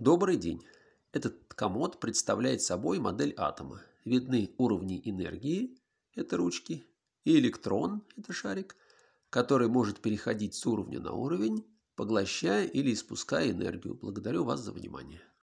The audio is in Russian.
Добрый день. Этот комод представляет собой модель атома. Видны уровни энергии, это ручки, и электрон, это шарик, который может переходить с уровня на уровень, поглощая или испуская энергию. Благодарю вас за внимание.